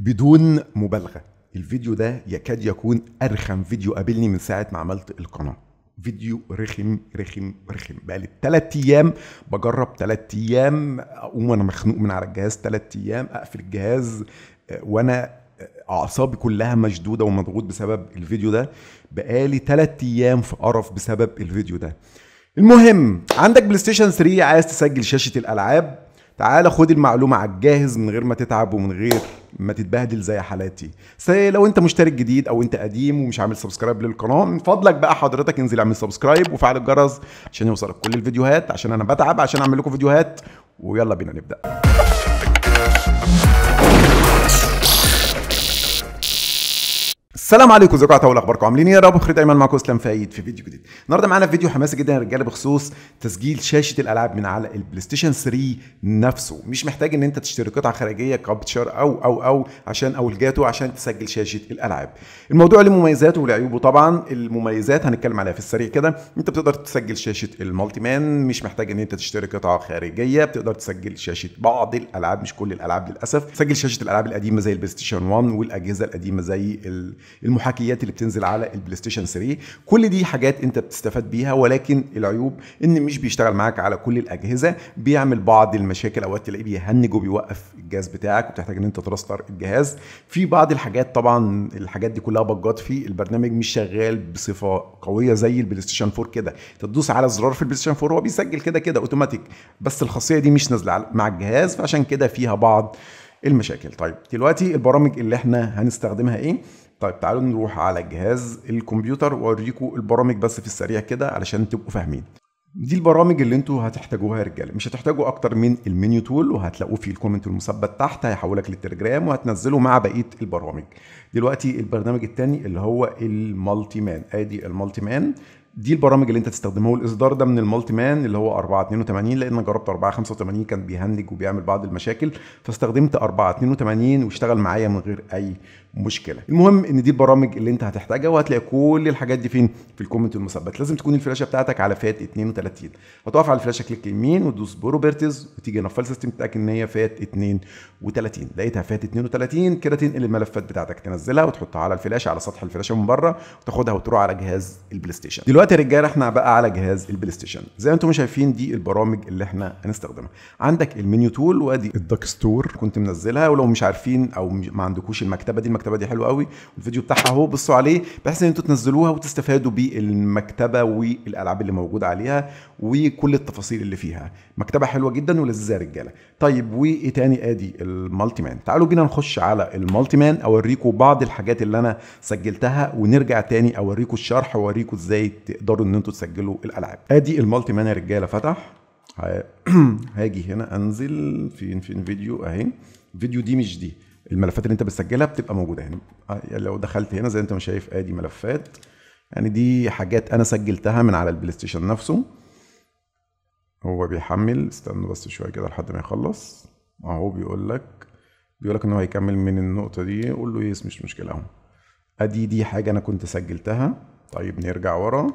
بدون مبالغه الفيديو ده يكاد يكون ارخم فيديو قابلني من ساعه ما عملت القناه فيديو رخم رخم رخم بقالي ثلاث ايام بجرب ثلاث ايام اقوم وانا مخنوق من على الجهاز ثلاث ايام اقفل الجهاز آه، وانا آه، اعصابي كلها مشدوده ومضغوط بسبب الفيديو ده بقالي ثلاث ايام في قرف بسبب الفيديو ده المهم عندك بلاي ستيشن 3 عايز تسجل شاشه الالعاب تعالى خد المعلومه على الجاهز من غير ما تتعب ومن غير ما تتبهدل زي حالاتي لو انت مشترك جديد او انت قديم ومش عامل سبسكرايب للقناه من فضلك بقى حضرتك انزل اعمل سبسكرايب وفعل الجرس عشان يوصلك كل الفيديوهات عشان انا بتعب عشان اعمل لكم فيديوهات ويلا بينا نبدا السلام عليكم ازيكم اعتقد اخباركم عاملين ايه يا رب خريط دايما معاكم اسلام فايد في فيديو جديد النهارده معانا فيديو حماسي جدا يا رجاله بخصوص تسجيل شاشه الالعاب من على البلاي ستيشن 3 نفسه مش محتاج ان انت تشتري قطعه خارجيه كابتشر او او او عشان او الجاتو عشان تسجل شاشه الالعاب الموضوع له مميزاته ولعيوبه طبعا المميزات هنتكلم عليها في السريع كده انت بتقدر تسجل شاشه المالتي مان مش محتاج ان انت تشتري قطعه خارجيه بتقدر تسجل شاشه بعض الالعاب مش كل الالعاب للاسف تسجل شاشه الالعاب القديمه زي البلاي ستيشن 1 والاجهزه القديمه زي المحاكيات اللي بتنزل على البلاي ستيشن 3 كل دي حاجات انت بتستفاد بيها ولكن العيوب ان مش بيشتغل معاك على كل الاجهزه بيعمل بعض المشاكل اوقات تلاقيه بيهنج وبيوقف الجهاز بتاعك وبتحتاج ان انت تراستر الجهاز في بعض الحاجات طبعا الحاجات دي كلها بجات في البرنامج مش شغال بصفه قويه زي البلاي ستيشن 4 كده تدوس على زرار في البلاي ستيشن 4 هو بيسجل كده كده اوتوماتيك بس الخاصيه دي مش نازله مع الجهاز فعشان كده فيها بعض المشاكل طيب دلوقتي البرامج اللي احنا هنستخدمها ايه طيب تعالوا نروح على جهاز الكمبيوتر واوريكم البرامج بس في السريع كده علشان تبقوا فاهمين دي البرامج اللي انتوا هتحتاجوها يا رجاله مش هتحتاجوا اكتر من المنيو تول وهتلاقوه في الكومنت المثبت تحت هيحولك للتليجرام وهتنزله مع بقيه البرامج دلوقتي البرنامج الثاني اللي هو المالتي مان ادي المالتي مان دي البرامج اللي انت تستخدمها والاصدار ده من المالتي مان اللي هو 482 لان جربت 485 كان بيهنج وبيعمل بعض المشاكل فاستخدمت 482 واشتغل معايا من غير اي مشكله المهم ان دي البرامج اللي انت هتحتاجها وهتلاقي كل الحاجات دي فين في الكومنت المثبت لازم تكون الفلاشه بتاعتك على فات 32 هتقف على الفلاشه كليك يمين وتدوس بروبرتيز وتيجي نفال سيستم تتاكد ان هي فات 32 لقيتها فات 32 كده تنقل الملفات بتاعتك تنزلها وتحطها على الفلاشه على سطح الفلاشه من بره وتاخدها وتروح على جهاز البلاي ستيشن دلوقتي يا رجاله احنا بقى على جهاز البلاي ستيشن زي ما انتم شايفين دي البرامج اللي احنا هنستخدمها عندك المنيو تول وادي الدك ستور كنت منزلها ولو مش عارفين او ما عندكوش المكتبه دي المكتبة المكتبه دي حلوه قوي والفيديو بتاعها اهو بصوا عليه بحيث ان انتوا تنزلوها وتستفادوا بالمكتبه والالعاب اللي موجوده عليها وكل التفاصيل اللي فيها مكتبه حلوه جدا ولذيذه يا رجاله طيب وايه تاني ادي المالتي مان تعالوا بينا نخش على المالتي مان اوريكم بعض الحاجات اللي انا سجلتها ونرجع تاني اوريكم الشرح واوريكم ازاي تقدروا ان انتوا تسجلوا الالعاب ادي المالتي مان يا رجاله فتح هاجي هنا انزل فين فين فيديو اهي فيديو دي مش دي الملفات اللي انت بتسجلها بتبقى موجوده يعني. هنا آه، يعني لو دخلت هنا زي انت ما شايف ادي ملفات يعني دي حاجات انا سجلتها من على البلاي ستيشن نفسه هو بيحمل استنوا بس شويه كده لحد ما يخلص اهو بيقول لك بيقول لك ان هو هيكمل من النقطه دي قول له يس مش مشكله اهو ادي دي حاجه انا كنت سجلتها طيب نرجع ورا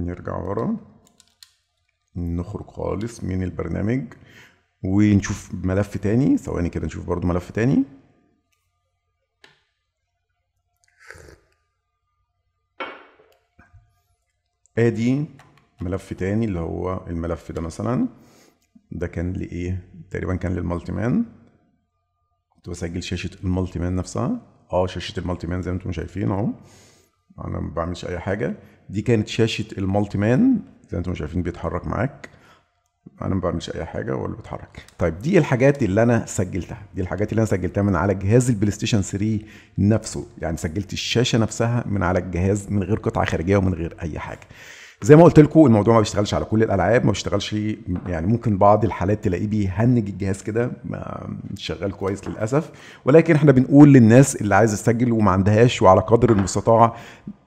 نرجع ورا نخرج خالص من البرنامج ونشوف ملف تاني ثواني كده نشوف برضو ملف تاني ادي ملف تاني اللي هو الملف ده مثلا ده كان لايه تقريبا كان للمالتي مان كنت بسجل شاشه المالتي مان نفسها اه شاشه المالتي مان زي ما انتم شايفين اهو انا ما بعملش اي حاجه دي كانت شاشه المالتي مان زي ما انتم شايفين بيتحرك معاك انا ما بعملش اي حاجه ولا بتحرك طيب دي الحاجات اللي انا سجلتها دي الحاجات اللي انا سجلتها من على جهاز البلاي ستيشن 3 نفسه يعني سجلت الشاشه نفسها من على الجهاز من غير قطعه خارجيه ومن غير اي حاجه زي ما قلت لكم الموضوع ما بيشتغلش على كل الالعاب ما بيشتغلش يعني ممكن بعض الحالات تلاقيه بيهنج الجهاز كده ما شغال كويس للاسف ولكن احنا بنقول للناس اللي عايز تسجل وما عندهاش وعلى قدر المستطاع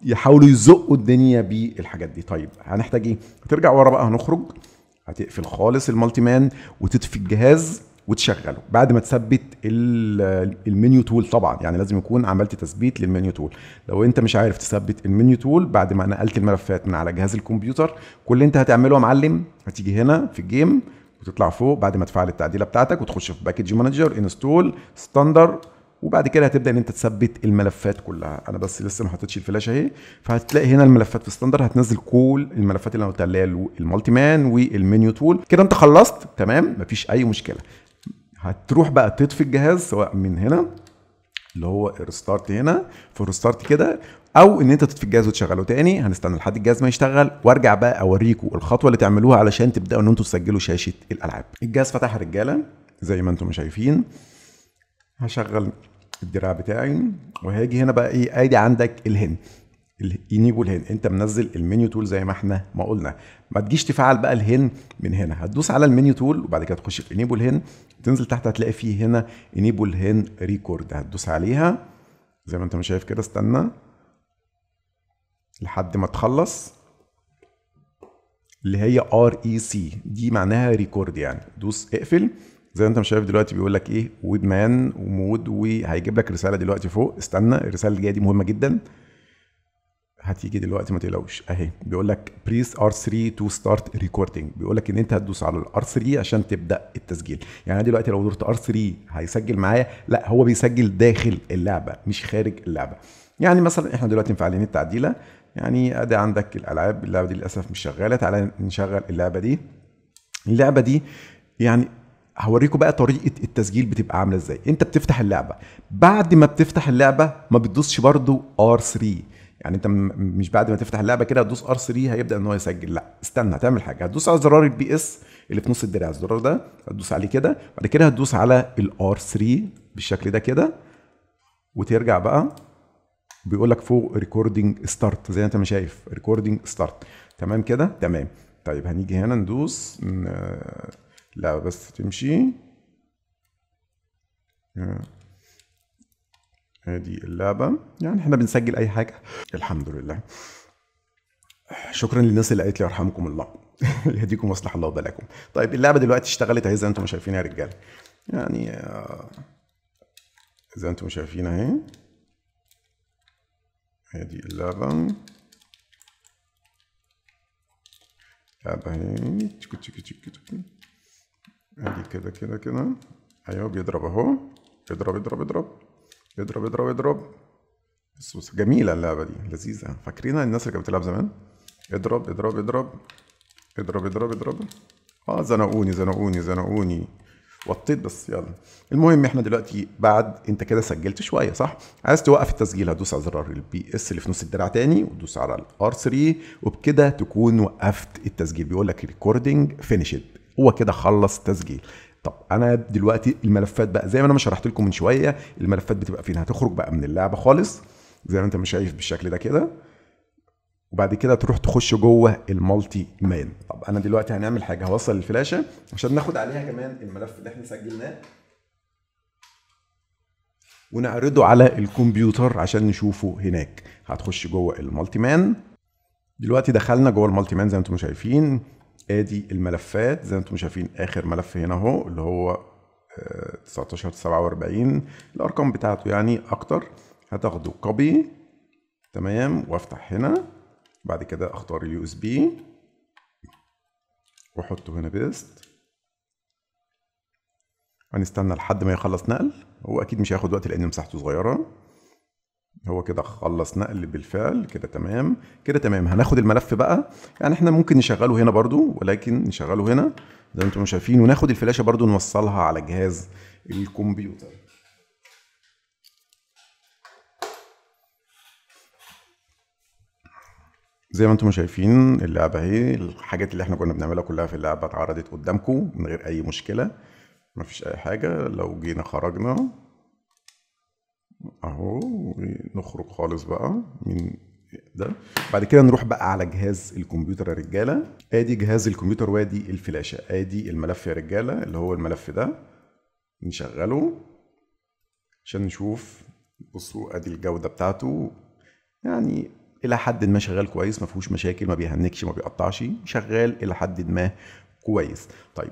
يحاولوا يزقوا الدنيا بالحاجات دي طيب هنحتاج ايه ترجع ورا بقى هنخرج هتقفل خالص المالتي مان وتطفي الجهاز وتشغله بعد ما تثبت المنيو تول طبعا يعني لازم يكون عملت تثبيت للمنيو تول لو انت مش عارف تثبت المنيو تول بعد ما نقلت الملفات من على جهاز الكمبيوتر كل اللي انت هتعمله يا معلم هتيجي هنا في الجيم وتطلع فوق بعد ما تفعل التعديله بتاعتك وتخش في باكج مانجر انستول ستاندر وبعد كده هتبدا ان انت تثبت الملفات كلها انا بس لسه ما حطيتش الفلاشه اهي فهتلاقي هنا الملفات في ستاندر هتنزل كل الملفات اللي انا قلت عليها المالتي مان والمنيو تول كده انت خلصت تمام مفيش اي مشكله هتروح بقى تطفي الجهاز سواء من هنا اللي هو الريستارت هنا في الريستارت كده او ان انت تطفي الجهاز وتشغله تاني هنستنى لحد الجهاز ما يشتغل وارجع بقى اوريكم الخطوه اللي تعملوها علشان تبداوا ان انتم تسجلوا شاشه الالعاب الجهاز فتح رجاله زي ما انتم شايفين هشغل الدراع بتاعي وهاجي هنا بقى ايه ادي عندك الهن الانيبل هن انت منزل المنيو تول زي ما احنا ما قلنا ما تجيش تفعل بقى الهن من هنا هتدوس على المنيو تول وبعد كده تخش في انيبل هن تنزل تحت هتلاقي فيه هنا انيبل هن ريكورد هتدوس عليها زي ما انت ما شايف كده استنى لحد ما تخلص اللي هي ار اي سي دي معناها ريكورد يعني دوس اقفل زي ما انت مش شايف دلوقتي بيقول لك ايه مان ومود وهيجيب لك رساله دلوقتي فوق استنى الرساله اللي جايه دي مهمه جدا هتيجي دلوقتي ما تقلقوش اهي بيقول لك بريس ار 3 تو ستارت ريكوردنج بيقول لك ان انت هتدوس على الار 3 عشان تبدا التسجيل يعني انا دلوقتي لو دورت ار 3 هيسجل معايا لا هو بيسجل داخل اللعبه مش خارج اللعبه يعني مثلا احنا دلوقتي مفعلين التعديله يعني ادي عندك الالعاب اللعبه دي للاسف مش شغاله تعالى نشغل اللعبه دي اللعبه دي يعني هوريكم بقى طريقه التسجيل بتبقى عامله ازاي انت بتفتح اللعبه بعد ما بتفتح اللعبه ما بتدوسش برضو ار 3 يعني انت مش بعد ما تفتح اللعبه كده هتدوس ار 3 هيبدا ان هو يسجل لا استنى هتعمل حاجه هتدوس على زرار البي اس اللي في نص الدراع الزرار ده هتدوس عليه كده بعد كده هتدوس على الار 3 بالشكل ده كده وترجع بقى بيقول لك فوق ريكوردنج ستارت زي انت ما شايف ريكوردنج ستارت تمام كده تمام طيب هنيجي هنا ندوس لا بس تمشي آه. هذه اللعبة يعني احنا بنسجل أي حاجة الحمد لله شكرا للناس اللي قالت لي يرحمكم الله يهديكم ويصلح الله وبلاكم طيب اللعبة دلوقتي اشتغلت اهي زي ما انتم شايفين يا رجالة يعني زي آه، ما انتم شايفين اهي هذه اللعبة لعبة اهي ادي كده كده كده ايوه بيضرب اهو اضرب اضرب اضرب اضرب اضرب اضرب السوسه جميله اللعبه دي لذيذه فاكرينها الناس اللي كانت بتلعب زمان اضرب اضرب اضرب اضرب اضرب اضرب اه زنقوني زنقوني زنقوني وطيت بس يلا المهم احنا دلوقتي بعد انت كده سجلت شويه صح عايز توقف التسجيل هدوس على زرار البي اس اللي في نص الدراع تاني وتدوس على الار 3 وبكده تكون وقفت التسجيل بيقول لك ريكوردنج فينيشد هو كده خلص تسجيل طب انا دلوقتي الملفات بقى زي ما انا شرحت لكم من شويه الملفات بتبقى فين هتخرج بقى من اللعبه خالص زي ما انت مش شايف بالشكل ده كده وبعد كده تروح تخش جوه المالتي مان طب انا دلوقتي هنعمل حاجه هوصل الفلاشه عشان ناخد عليها كمان الملف اللي احنا سجلناه ونعرضه على الكمبيوتر عشان نشوفه هناك هتخش جوه المالتي مان دلوقتي دخلنا جوه المالتي مان زي ما انتم شايفين ادي الملفات زي ما انتم شايفين اخر ملف هنا اهو اللي هو 19 آه، 47 الارقام بتاعته يعني اكتر هتاخده كوبي تمام وافتح هنا بعد كده اختار اليو اس بي واحطه هنا بيست هنستنى لحد ما يخلص نقل هو اكيد مش هياخد وقت لان مساحته صغيره هو كده خلص نقل بالفعل كده تمام كده تمام هناخد الملف بقى يعني احنا ممكن نشغله هنا برضو ولكن نشغله هنا زي ما انتم شايفين وناخد الفلاشة برضو نوصلها على جهاز الكمبيوتر زي ما انتم شايفين اللعبة اهي الحاجات اللي احنا كنا بنعملها كلها في اللعبة اتعرضت قدامكم من غير اي مشكلة مفيش اي حاجة لو جينا خرجنا اهو نخرج خالص بقى من ده بعد كده نروح بقى على جهاز الكمبيوتر يا رجاله ادي جهاز الكمبيوتر وادي الفلاشه ادي الملف يا رجاله اللي هو الملف ده نشغله عشان نشوف بصوا ادي الجوده بتاعته يعني الى حد ما شغال كويس ما فيهوش مشاكل ما بيهنكش ما بيقطعش شغال الى حد ما كويس طيب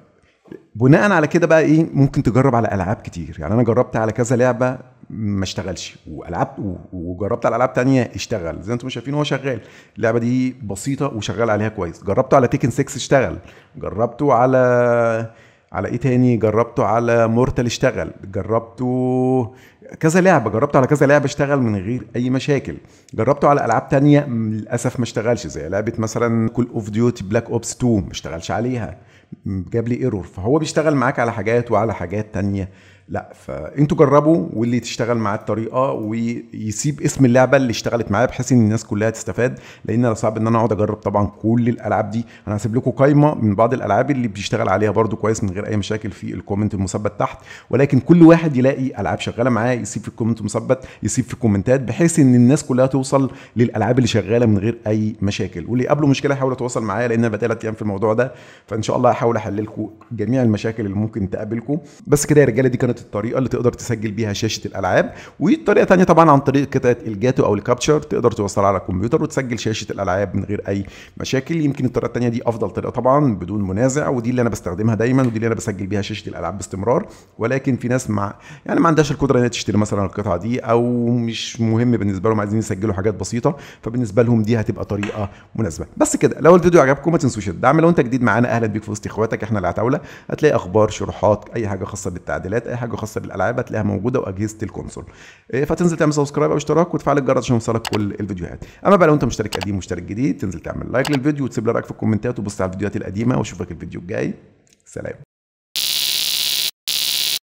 بناء على كده بقى ايه ممكن تجرب على العاب كتير يعني انا جربت على كذا لعبه ما اشتغلش والعبت وجربت على العاب تانية اشتغل زي ما انتم شايفين هو شغال اللعبه دي بسيطه وشغال عليها كويس جربته على تيكن 6 اشتغل جربته على على ايه تاني جربته على مورتال اشتغل جربته كذا لعبه جربته على كذا لعبه اشتغل من غير اي مشاكل جربته على العاب تانية للاسف ما اشتغلش زي لعبه مثلا كل اوف ديوتي بلاك اوبس 2 ما اشتغلش عليها جاب لي ايرور فهو بيشتغل معاك على حاجات وعلى حاجات تانية لا فانتوا جربوا واللي تشتغل معاه الطريقه ويسيب اسم اللعبه اللي اشتغلت معاه بحيث ان الناس كلها تستفاد لان انا صعب ان انا اقعد اجرب طبعا كل الالعاب دي انا هسيب لكم قايمه من بعض الالعاب اللي بيشتغل عليها برده كويس من غير اي مشاكل في الكومنت المثبت تحت ولكن كل واحد يلاقي العاب شغاله معاه يسيب في الكومنت المثبت يسيب في الكومنتات بحيث ان الناس كلها توصل للالعاب اللي شغاله من غير اي مشاكل واللي قبله مشكله يحاول يتواصل معايا لان انا بقالي ايام في الموضوع ده فان شاء الله هحاول احل لكم جميع المشاكل اللي ممكن تقابلكم بس كده يا رجاله دي كانت كانت الطريقه اللي تقدر تسجل بيها شاشه الالعاب وطريقه ثانيه طبعا عن طريق قطعه الجاتو او الكابتشر تقدر توصلها على الكمبيوتر وتسجل شاشه الالعاب من غير اي مشاكل يمكن الطريقه الثانيه دي افضل طريقه طبعا بدون منازع ودي اللي انا بستخدمها دايما ودي اللي انا بسجل بيها شاشه الالعاب باستمرار ولكن في ناس مع يعني ما عندهاش القدره انها تشتري مثلا القطعه دي او مش مهم بالنسبه لهم عايزين يسجلوا حاجات بسيطه فبالنسبه لهم دي هتبقى طريقه مناسبه بس كده لو الفيديو عجبكم ما تنسوش الدعم لو انت جديد معانا اهلا بيك في وسط اخواتك احنا العتاوله هتلاقي اخبار شروحات اي حاجه خاصه بالتعديلات اي حاجه حاجه خاصه بالالعاب هتلاقيها موجوده واجهزه الكونسول إيه، فتنزل تعمل سبسكرايب او اشتراك وتفعل الجرس عشان يوصلك كل الفيديوهات اما بقى لو انت مشترك قديم مشترك جديد تنزل تعمل لايك للفيديو وتسيب لي رايك في الكومنتات وبص على الفيديوهات القديمه واشوفك الفيديو الجاي سلام